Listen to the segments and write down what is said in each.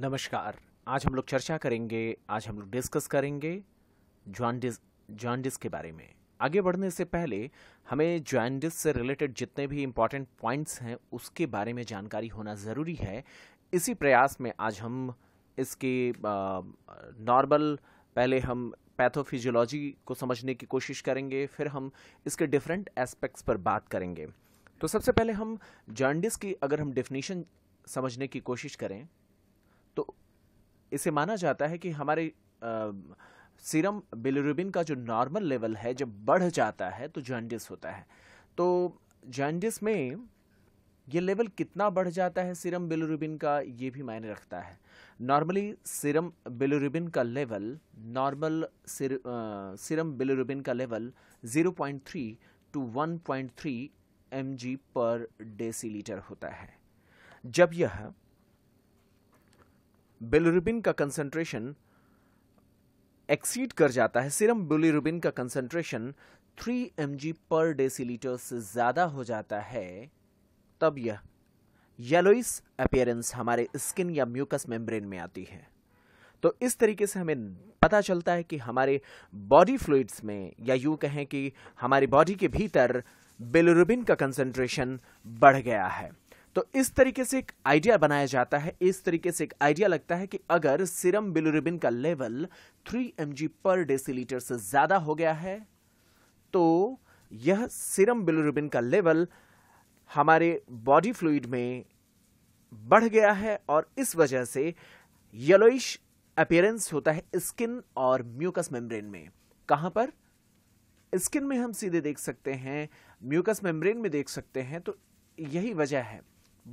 नमस्कार आज हम लोग चर्चा करेंगे आज हम लोग डिस्कस करेंगे ज्वाडिस जॉन्डिस के बारे में आगे बढ़ने से पहले हमें ज्वाइंडिस से रिलेटेड जितने भी इम्पॉर्टेंट पॉइंट्स हैं उसके बारे में जानकारी होना ज़रूरी है इसी प्रयास में आज हम इसके नॉर्मल पहले हम पैथोफिजियोलॉजी को समझने की कोशिश करेंगे फिर हम इसके डिफरेंट एस्पेक्ट्स पर बात करेंगे तो सबसे पहले हम जॉन्डिस की अगर हम डेफिनेशन समझने की कोशिश करें इसे माना जाता है कि हमारे सीरम बिलिरुबिन का जो नॉर्मल लेवल है जब बढ़ जाता है तो जॉन्डिस होता है तो जॉन्डिस में ये लेवल कितना बढ़ जाता है सीरम बिलिरुबिन का ये भी मायने रखता है नॉर्मली सीरम बिलिरुबिन का लेवल नॉर्मल सीर, सीरम बिलिरुबिन का level 0.3 to 1.3 M per decilitre होता है जब यह बिलरुबिन का कंसंट्रेशन एक्सीड कर जाता है सिरम बिलिरुबिन का कंसंट्रेशन 3 एम पर डेसीलीटर से ज़्यादा हो जाता है तब यह येलोइस अपियरेंस हमारे स्किन या म्यूकस मेम्ब्रेन में आती है तो इस तरीके से हमें पता चलता है कि हमारे बॉडी फ्लूइड्स में या यू कहें कि हमारी बॉडी के भीतर बिलरुबिन का कंसंट्रेशन बढ़ गया है तो इस तरीके से एक आइडिया बनाया जाता है इस तरीके से एक आइडिया लगता है कि अगर सिरम बिलुरिबिन का लेवल 3 एम पर डेसीलीटर से ज्यादा हो गया है तो यह सिरम बिलुरिबिन का लेवल हमारे बॉडी फ्लूड में बढ़ गया है और इस वजह से येलोइश अपियरेंस होता है स्किन और म्यूकस मेम्ब्रेन में कहां पर स्किन में हम सीधे देख सकते हैं म्यूकस मेम्ब्रेन में देख सकते हैं तो यही वजह है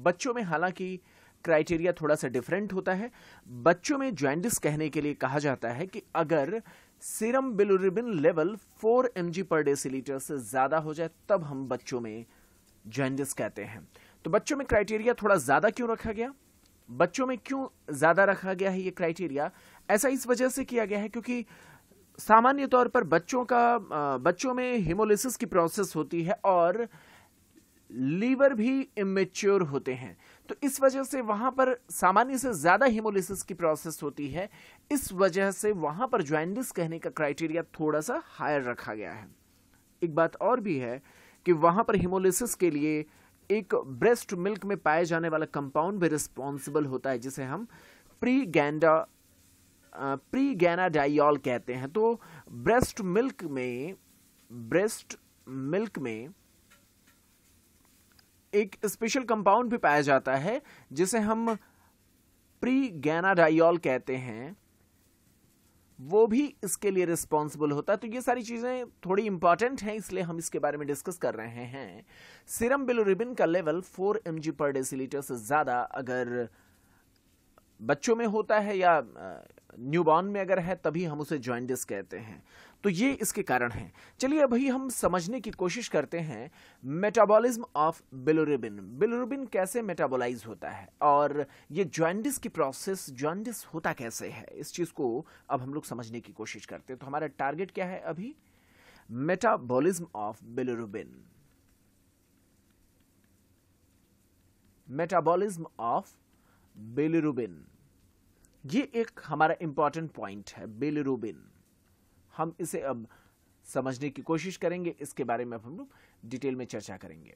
बच्चों में हालांकि क्राइटेरिया थोड़ा सा डिफरेंट होता है बच्चों में ज्वाइंडिस कहने के लिए कहा जाता है कि अगर serum bilirubin level 4 M per डे से से ज़्यादा हो जाए तब हम बच्चों में ज्वाइंडिस कहते हैं तो बच्चों में क्राइटेरिया थोड़ा ज़्यादा क्यों रखा गया बच्चों में क्यों ज़्यादा रखा गया है ये क्राइटेरिया ऐसा इस वजह से किया गया है क्योंकि सामान्य तौर पर बच्चों का बच्चों में हिमोलिसिस की प्रोसेस होती है और लीवर भी इमेच्योर होते हैं तो इस वजह से वहां पर सामान्य से ज्यादा हिमोलिसिस की प्रोसेस होती है इस वजह से वहां पर ज्वाइंडिस कहने का क्राइटेरिया थोड़ा सा हायर रखा गया है एक बात और भी है कि वहां पर हिमोलिसिस के लिए एक ब्रेस्ट मिल्क में पाए जाने वाला कंपाउंड भी रिस्पॉन्सिबल होता है जिसे हम प्री गैंडा प्री गैनाडाइल कहते हैं तो ब्रेस्ट मिल्क में ब्रेस्ट मिल्क में एक स्पेशल कंपाउंड भी पाया जाता है जिसे हम प्री गैनाडाइल कहते हैं वो भी इसके लिए रिस्पॉन्सिबल होता है तो ये सारी चीज़ें थोड़ी इंपॉर्टेंट हैं इसलिए हम इसके बारे में डिस्कस कर रहे हैं सिरम बिलोरिबिन का लेवल 4 एम पर डेसीलीटर से ज़्यादा अगर बच्चों में होता है या न्यूबॉर्न में अगर है तभी हम उसे ज्वाइंटिस कहते हैं तो ये इसके कारण हैं चलिए अभी हम समझने की कोशिश करते हैं मेटाबॉलिज्म ऑफ बिलोरिबिन बिलोरिबिन कैसे मेटाबोलाइज होता है और ये ज्वाइंडिस की प्रोसेस ज्वाइंडिस होता कैसे है इस चीज़ को अब हम लोग समझने की कोशिश करते हैं तो हमारा टारगेट क्या है अभी metabolism of bilirubin metabolism of bilirubin ये एक हमारा इंपॉर्टेंट पॉइंट है बिलिरुबिन हम इसे अब समझने की कोशिश करेंगे इसके बारे में हम लोग डिटेल में चर्चा करेंगे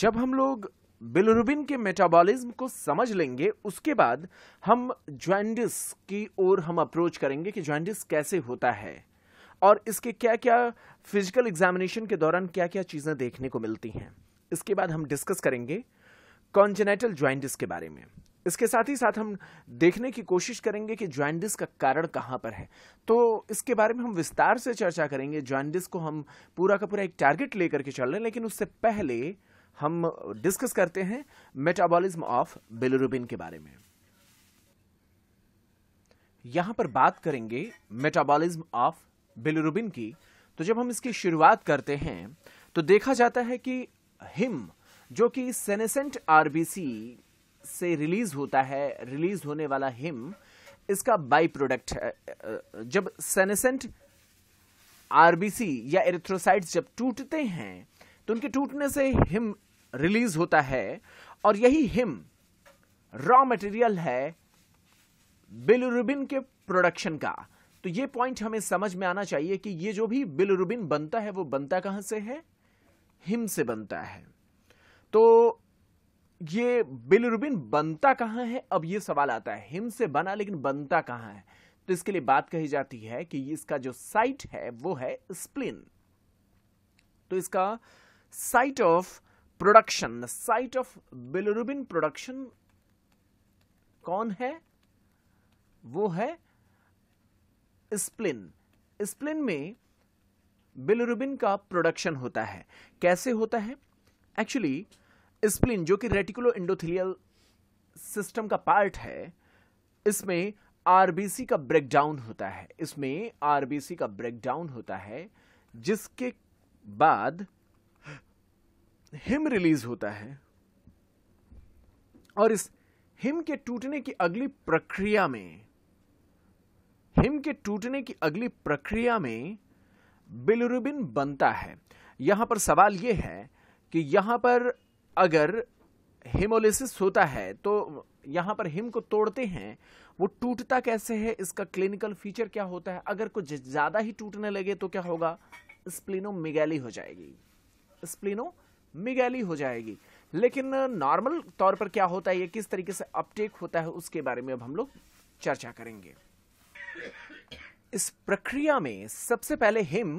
जब हम लोग बिलरुबिन के मेटाबॉलिज्म को समझ लेंगे उसके बाद हम ज्वाइंडिस की ओर हम अप्रोच करेंगे कि ज्वाइंडिस कैसे होता है और इसके क्या क्या फिजिकल एग्जामिनेशन के दौरान क्या क्या चीज़ें देखने को मिलती हैं इसके बाद हम डिस्कस करेंगे कॉन्जेनेटल ज्वाइंटिस के बारे में इसके साथ ही साथ हम देखने की कोशिश करेंगे कि ज्वाइंडिस का कारण कहाँ पर है तो इसके बारे में हम विस्तार से चर्चा करेंगे ज्वाइंडिस को हम पूरा का पूरा एक टारगेट लेकर के चल रहे हैं लेकिन उससे पहले हम डिस्कस करते हैं मेटाबॉलिज्म ऑफ बिलरुबिन के बारे में यहां पर बात करेंगे मेटाबॉलिज्म ऑफ बिलरुबिन की तो जब हम इसकी शुरुआत करते हैं तो देखा जाता है कि हिम जो कि सेनेसेंट आरबीसी से रिलीज होता है रिलीज होने वाला हिम इसका बाई प्रोडक्ट है जब सेनेसेंट आरबीसी या एरिथ्रोसाइट्स जब टूटते हैं तो उनके टूटने से हिम रिलीज होता है और यही हिम रॉ मटेरियल है बिलरुबिन के प्रोडक्शन का तो ये पॉइंट हमें समझ में आना चाहिए कि ये जो भी बिलरुबिन बनता है वो बनता कहां से है हिम से बनता है तो ये बिलरुबिन बनता कहाँ है अब ये सवाल आता है हिम से बना लेकिन बनता कहाँ है तो इसके लिए बात कही जाती है कि इसका जो साइट है वो है स्प्लिन तो इसका site of production site of bilirubin production कौन है वो है स्प्लिन स्प्लिन में बिलरुबिन का प्रोडक्शन होता है कैसे होता है एक्चुअली स्प्लिन जो कि रेटिकुलो इंडोथिलियल सिस्टम का पार्ट है इसमें आरबीसी का ब्रेकडाउन होता है इसमें आरबीसी का ब्रेकडाउन होता है जिसके बाद हिम रिलीज होता है और इस हिम के टूटने की अगली प्रक्रिया में हिम के टूटने की अगली प्रक्रिया में बिलुरुबिन बनता है यहां पर सवाल यह है कि यहां पर अगर हिमोलिसिस होता है तो यहाँ पर हिम को तोड़ते हैं वो टूटता कैसे है इसका क्लिनिकल फीचर क्या होता है अगर कुछ ज़्यादा ही टूटने लगे तो क्या होगा मिगैली हो जाएगी मिगैली हो जाएगी लेकिन नॉर्मल तौर पर क्या होता है ये किस तरीके से अपटेक होता है उसके बारे में अब हम लोग चर्चा करेंगे इस प्रक्रिया में सबसे पहले हिम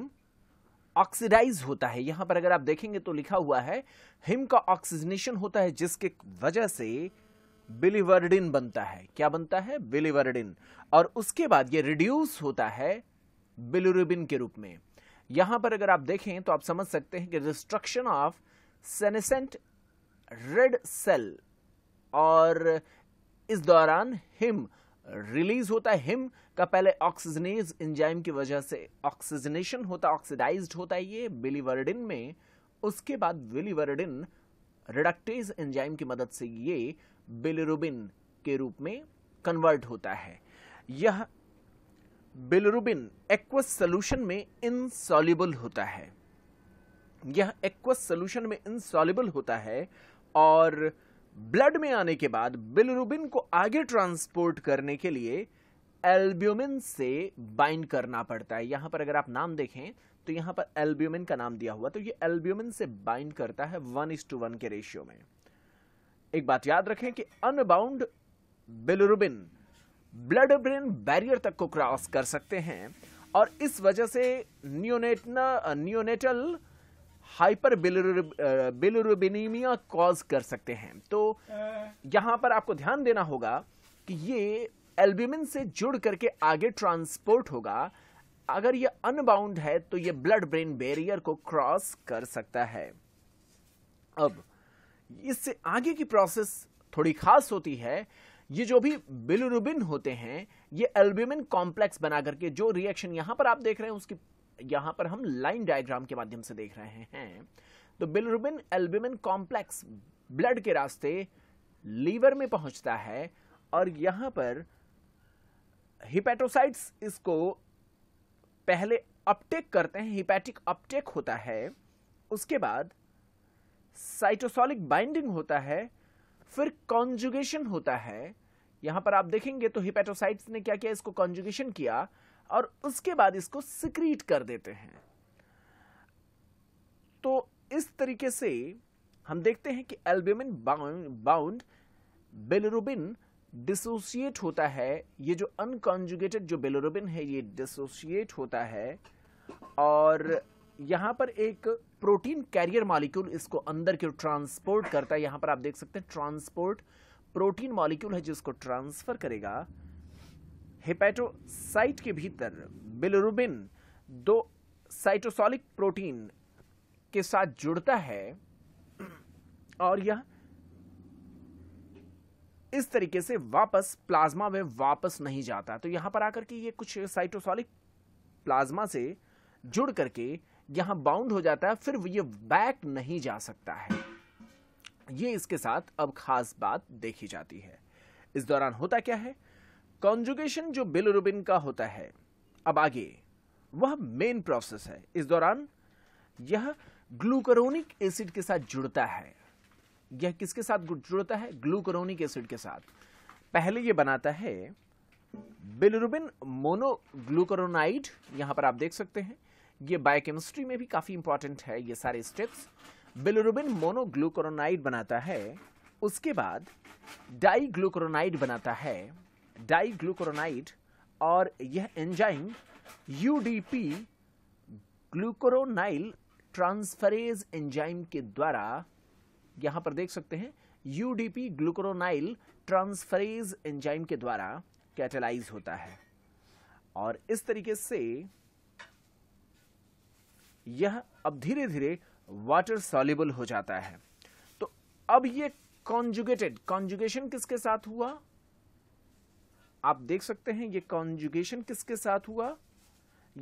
ऑक्सीडाइज होता है यहां पर अगर आप देखेंगे तो लिखा हुआ है हिम का ऑक्सीजनेशन होता है जिसके वजह से बिलीवर्डिन बनता है क्या बनता है बिलीवर्डिन और उसके बाद ये रिड्यूस होता है बिलुरुबिन के रूप में यहां पर अगर आप देखें तो आप समझ सकते हैं कि destruction of senescent red cell और इस दौरान हिम रिलीज होता है हिम का पहले ऑक्सीजनेज इंजाइम की वजह से ऑक्सीजनेशन होता ऑक्सीडाइज होता है ये बिलीवर्डिन में उसके बाद बिलीवर्डिन रिडक्टेज एंजाइम की मदद से ये बिलरुबिन के रूप में कन्वर्ट होता है यह बिलरुबिन एक्वस सोल्यूशन में इनसॉल्युबल होता है यह एक्वस सोल्यूशन में इनसॉल्युबल होता है और ब्लड में आने के बाद बिलरुबिन को आगे ट्रांसपोर्ट करने के लिए एल्ब्यूमिन से बाइंड करना पड़ता है यहां पर अगर आप नाम देखें तो यहां पर एल्ब्यूमिन का नाम दिया हुआ तो ये एल्ब्यूमिन से बाइंड करता है वन इस टू वन के रेशियो में एक बात याद रखें कि unbound bilirubin blood brain barrier तक को क्रॉस कर सकते हैं और इस वजह से न्योनेटना न्योनेटल हाइपर बिलरुबिनीमिया कॉज कर सकते हैं तो यहाँ पर आपको ध्यान देना होगा कि ये एल्ब्यूमिन से जुड़ करके आगे ट्रांसपोर्ट होगा अगर ये अनबाउंड है तो ये ब्लड ब्रेन बैरियर को क्रॉस कर सकता है अब इससे आगे की प्रोसेस थोड़ी खास होती है ये जो भी बिलुरुबिन होते हैं ये एल्ब्यूमिन कॉम्प्लेक्स बना करके जो रिएक्शन यहां पर आप देख रहे हैं उसकी यहाँ पर हम लाइन डायग्राम के माध्यम से देख रहे हैं तो बिलरुबिन एल्ब्यूमिन कॉम्प्लेक्स ब्लड के रास्ते लीवर में पहुंचता है और यहाँ पर हिपेटोसाइट्स इसको पहले अपटेक करते हैं हिपैटिक अपटेक होता है उसके बाद साइटोसोलिक बाइंडिंग होता है फिर कॉन्जुगेशन होता है यहाँ पर आप देखेंगे तो हिपेटोसाइट्स ने क्या किया इसको कॉन्जुगेशन किया और उसके बाद इसको सिक्रीट कर देते हैं तो इस तरीके से हम देखते हैं कि एल्ब्यूमिन बाउंड बेलरुबिन डिसोसिएट होता है ये जो अनकॉन्जुगेटेड जो बेलोरोबिन है ये डिसोसिएट होता है और यहाँ पर एक प्रोटीन कैरियर मॉलिक्यूल इसको अंदर की ट्रांसपोर्ट करता है यहाँ पर आप देख सकते हैं ट्रांसपोर्ट प्रोटीन मॉलिक्यूल है जिसको ट्रांसफर करेगा हेपेटोसाइट के भीतर बिलरुबिन दो साइटोसोलिक प्रोटीन के साथ जुड़ता है और यह इस तरीके से वापस प्लाज्मा में वापस नहीं जाता तो यहां पर आकर के ये कुछ साइटोसोलिक प्लाज्मा से जुड़ करके यहां बाउंड हो जाता है फिर ये बैक नहीं जा सकता है ये इसके साथ अब खास बात देखी जाती है इस दौरान होता क्या है कॉन्जुगेशन जो बिलोरुबिन का होता है अब आगे वह मेन प्रोसेस है इस दौरान यह ग्लूकरोनिक एसिड के साथ जुड़ता है यह किसके साथ जुड़ता है ग्लूकरोनिक एसिड के साथ पहले यह बनाता है बिलरुबिन मोनोग्लूकरोनाइड यहां पर आप देख सकते हैं यह बायोकेमिस्ट्री में भी काफी इंपॉर्टेंट है ये सारे स्टेप्स बिलरुबिन मोनोग्लूकोरोनाइड बनाता है उसके बाद डाई ग्लूकोरोनाइड बनाता है डाइग्लूकोरोनाइड और यह enzyme UDP glucuronyltransferase enzyme के द्वारा यहां पर देख सकते हैं यूडीपी ग्लूकोरोनाइल ट्रांसफरेज एंजाइम के द्वारा कैटेलाइज होता है और इस तरीके से यह अब धीरे धीरे वाटर सॉल्युबल हो जाता है तो अब यह कॉन्जुगेटेड कॉन्जुगेशन किसके साथ हुआ आप देख सकते हैं ये कॉन्जुगेशन किसके साथ हुआ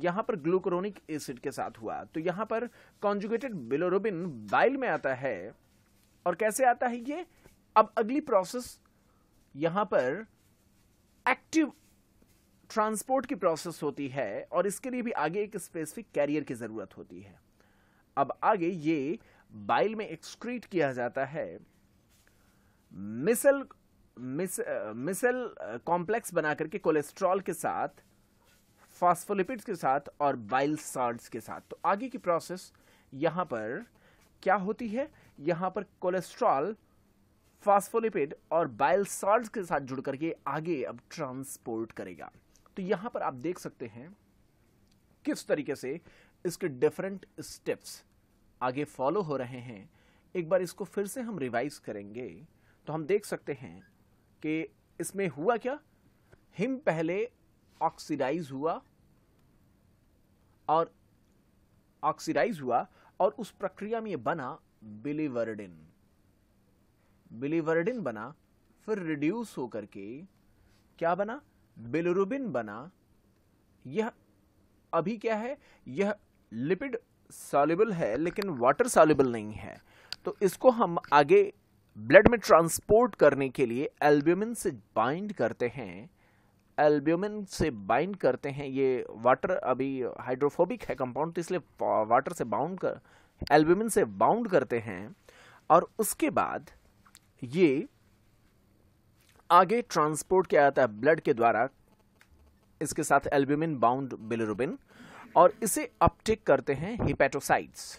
यहां पर ग्लूकोरोनिक एसिड के साथ हुआ तो यहां पर कॉन्जुगेटेड बिलोरोबिन बाइल में आता है और कैसे आता है ये अब अगली प्रोसेस यहां पर एक्टिव ट्रांसपोर्ट की प्रोसेस होती है और इसके लिए भी आगे एक स्पेसिफिक कैरियर की जरूरत होती है अब आगे ये बाइल में एक्सक्रीट किया जाता है मिसल मिस मिसल कॉम्प्लेक्स बना करके कोलेस्ट्रॉल के साथ फॉस्फोलिपिड्स के साथ और बाइल सॉल्ट्स के साथ तो आगे की प्रोसेस यहाँ पर क्या होती है यहाँ पर कोलेस्ट्रॉल फॉस्फोलिपिड और बाइल सॉल्ट्स के साथ जुड़ करके आगे अब ट्रांसपोर्ट करेगा तो यहाँ पर आप देख सकते हैं किस तरीके से इसके डिफरेंट स्टेप्स आगे फॉलो हो रहे हैं एक बार इसको फिर से हम रिवाइज करेंगे तो हम देख सकते हैं कि इसमें हुआ क्या हिम पहले ऑक्सीडाइज हुआ और ऑक्सीडाइज हुआ और उस प्रक्रिया में बना बिलीवर्डिन बिलीवर्डिन बना फिर रिड्यूस होकर के क्या बना बिलुरुबिन बना यह अभी क्या है यह लिपिड सॉल्युबल है लेकिन वाटर सॉल्युबल नहीं है तो इसको हम आगे ब्लड में ट्रांसपोर्ट करने के लिए एल्ब्यूमिन से बाइंड करते हैं एल्ब्यूमिन से बाइंड करते हैं ये वाटर अभी हाइड्रोफोबिक है कंपाउंड तो इसलिए वाटर से बाउंड कर एल्ब्यूमिन से बाउंड करते हैं और उसके बाद ये आगे ट्रांसपोर्ट किया जाता है ब्लड के द्वारा इसके साथ एल्ब्यूमिन बाउंड बिलरुबिन और इसे अपटेक करते हैं हिपेटोसाइट्स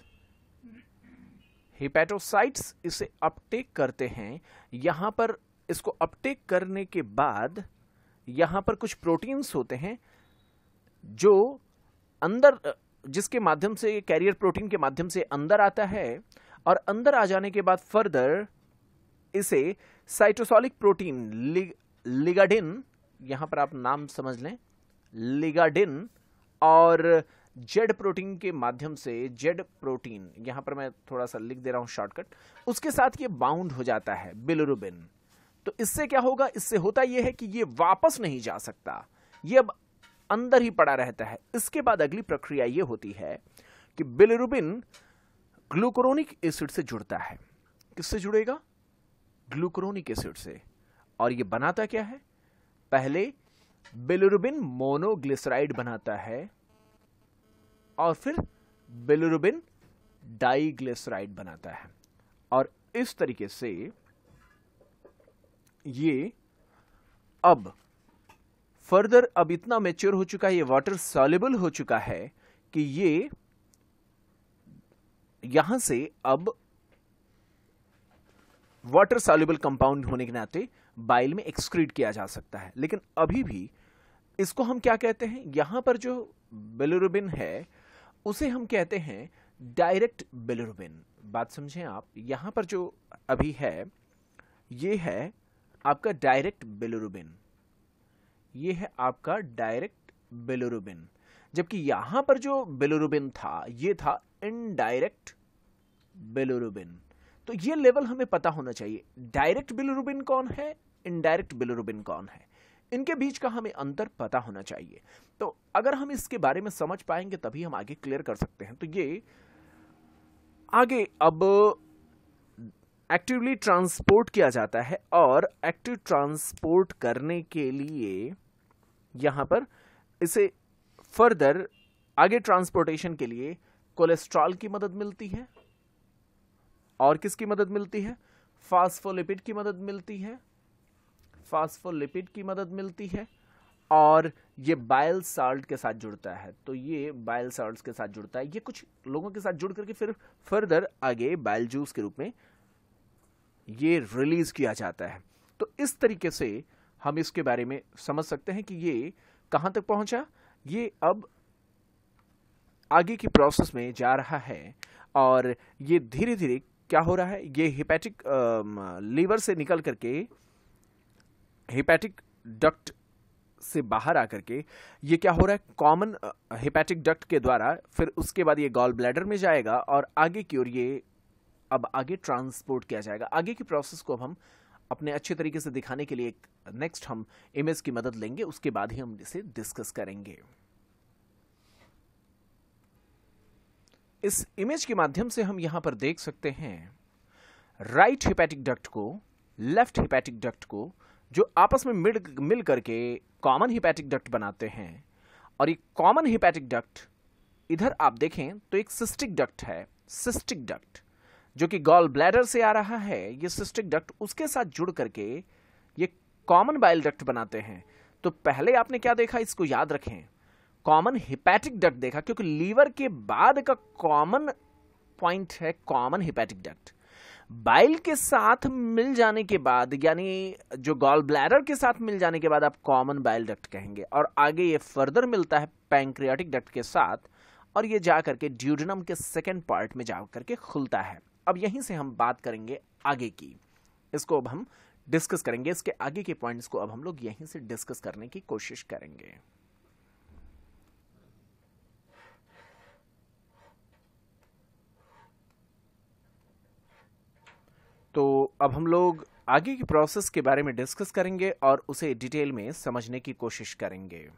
हिपेटोसाइट्स इसे अपटेक करते हैं यहाँ पर इसको अपटेक करने के बाद यहाँ पर कुछ प्रोटीन्स होते हैं जो अंदर जिसके माध्यम से कैरियर प्रोटीन के माध्यम से अंदर आता है और अंदर आ जाने के बाद फर्दर इसे साइटोसॉलिक प्रोटीन लिग, लिगाडिन यहाँ पर आप नाम समझ लें लिगाडिन और जेड प्रोटीन के माध्यम से जेड प्रोटीन यहाँ पर मैं थोड़ा सा लिख दे रहा हूँ शॉर्टकट उसके साथ ये बाउंड हो जाता है बिलरुबिन तो इससे क्या होगा इससे होता यह है कि ये वापस नहीं जा सकता ये अब अंदर ही पड़ा रहता है इसके बाद अगली प्रक्रिया ये होती है कि बिलरुबिन ग्लूक्रोनिक एसिड से जुड़ता है किससे जुड़ेगा ग्लूक्रोनिक एसिड से और ये बनाता क्या है पहले बिलरुबिन मोनोग्लिसराइड बनाता है और फिर बेलुरुबिन डाइग्लिसराइड बनाता है और इस तरीके से ये अब फर्दर अब इतना मेच्योर हो चुका है ये वाटर सॉलेबल हो चुका है कि ये यहां से अब वाटर सॉलेबल कंपाउंड होने के नाते बाइल में एक्सक्रीट किया जा सकता है लेकिन अभी भी इसको हम क्या कहते हैं यहां पर जो बेलोरुबिन है उसे हम कहते हैं डायरेक्ट बिलरुबिन बात समझें आप यहाँ पर जो अभी है ये है आपका डायरेक्ट बिलरुबिन ये है आपका डायरेक्ट बिलरुबिन जबकि यहाँ पर जो बिलरुबिन था ये था इनडायरेक्ट बिलरुबिन तो ये लेवल हमें पता होना चाहिए डायरेक्ट बिलरुबिन कौन है इनडायरेक्ट बिलरुबिन कौन है इनके बीच का हमें अंतर पता होना चाहिए तो अगर हम इसके बारे में समझ पाएंगे तभी हम आगे क्लियर कर सकते हैं तो ये आगे अब एक्टिवली ट्रांसपोर्ट किया जाता है और एक्टिव ट्रांसपोर्ट करने के लिए यहाँ पर इसे फर्दर आगे ट्रांसपोर्टेशन के लिए कोलेस्ट्रॉल की मदद मिलती है और किसकी मदद मिलती है फास्फोलिपिड की मदद मिलती है फास्फोलिपिड की मदद मिलती है और ये बाइल साल्ट के साथ जुड़ता है तो ये बाइल साल्ट के साथ जुड़ता है ये कुछ लोगों के साथ जुड़ करके फिर फर्दर आगे बाइल जूस के रूप में ये रिलीज किया जाता है तो इस तरीके से हम इसके बारे में समझ सकते हैं कि ये कहाँ तक पहुँचा ये अब आगे की प्रोसेस में जा रहा है और ये धीरे धीरे क्या हो रहा है ये हिपैटिक लीवर से निकल करके हेपेटिक डक्ट से बाहर आकर के ये क्या हो रहा है कॉमन हेपेटिक डक्ट के द्वारा फिर उसके बाद ये गॉल ब्लैडर में जाएगा और आगे की ओर ये अब आगे ट्रांसपोर्ट किया जाएगा आगे की प्रोसेस को अब हम अपने अच्छे तरीके से दिखाने के लिए एक नेक्स्ट हम इमेज की मदद लेंगे उसके बाद ही हम इसे डिस्कस करेंगे इस इमेज के माध्यम से हम यहां पर देख सकते हैं राइट हिपैटिक डक्ट को लेफ्ट हिपैटिक डक्ट को जो आपस में मिल मिल करके कॉमन हिपैटिक डक्ट बनाते हैं और ये कॉमन हिपैटिक डक्ट इधर आप देखें तो एक सिस्टिक डक्ट है सिस्टिक डक्ट जो कि गॉल ब्लैडर से आ रहा है ये सिस्टिक डक्ट उसके साथ जुड़ करके ये कॉमन बाइल डक्ट बनाते हैं तो पहले आपने क्या देखा इसको याद रखें कॉमन हिपैटिक डक्ट देखा क्योंकि लीवर के बाद का कॉमन पॉइंट है कॉमन हिपैटिक डक्ट बाइल के साथ मिल जाने के बाद यानी जो गॉल ब्लैडर के साथ मिल जाने के बाद आप कॉमन बाइल डक्ट कहेंगे और आगे ये फर्दर मिलता है पैंक्रियाटिक डक्ट के साथ और ये जा करके ड्यूडनम के सेकेंड पार्ट में जा करके खुलता है अब यहीं से हम बात करेंगे आगे की इसको अब हम डिस्कस करेंगे इसके आगे के पॉइंट्स को अब हम लोग यहीं से डिस्कस करने की कोशिश करेंगे तो अब हम लोग आगे की प्रोसेस के बारे में डिस्कस करेंगे और उसे डिटेल में समझने की कोशिश करेंगे